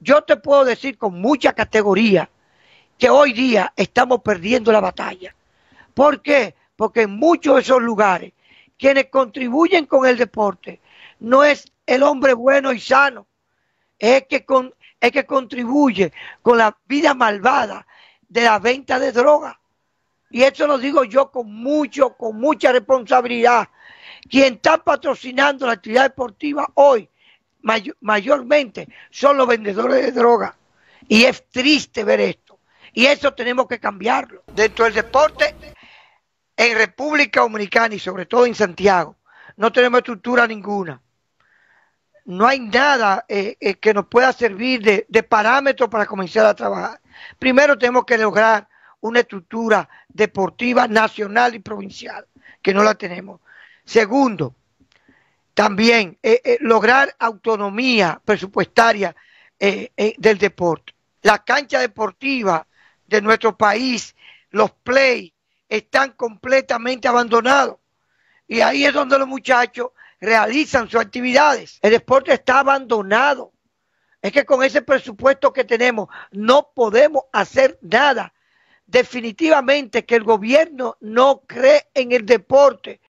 Yo te puedo decir con mucha categoría que hoy día estamos perdiendo la batalla. ¿Por qué? Porque en muchos de esos lugares quienes contribuyen con el deporte no es el hombre bueno y sano, es que, que contribuye con la vida malvada de la venta de drogas. Y eso lo digo yo con mucho, con mucha responsabilidad. Quien está patrocinando la actividad deportiva hoy mayormente son los vendedores de droga. Y es triste ver esto. Y eso tenemos que cambiarlo. Dentro del deporte, en República Dominicana y sobre todo en Santiago, no tenemos estructura ninguna. No hay nada eh, eh, que nos pueda servir de parámetro para comenzar a trabajar. Primero tenemos que lograr una estructura deportiva nacional y provincial, que no la tenemos. Segundo, también eh, eh, lograr autonomía presupuestaria eh, del deporte. La cancha deportiva de nuestro país, los play, están completamente abandonados. Y ahí es donde los muchachos realizan sus actividades. El deporte está abandonado. Es que con ese presupuesto que tenemos no podemos hacer nada. Definitivamente que el gobierno no cree en el deporte.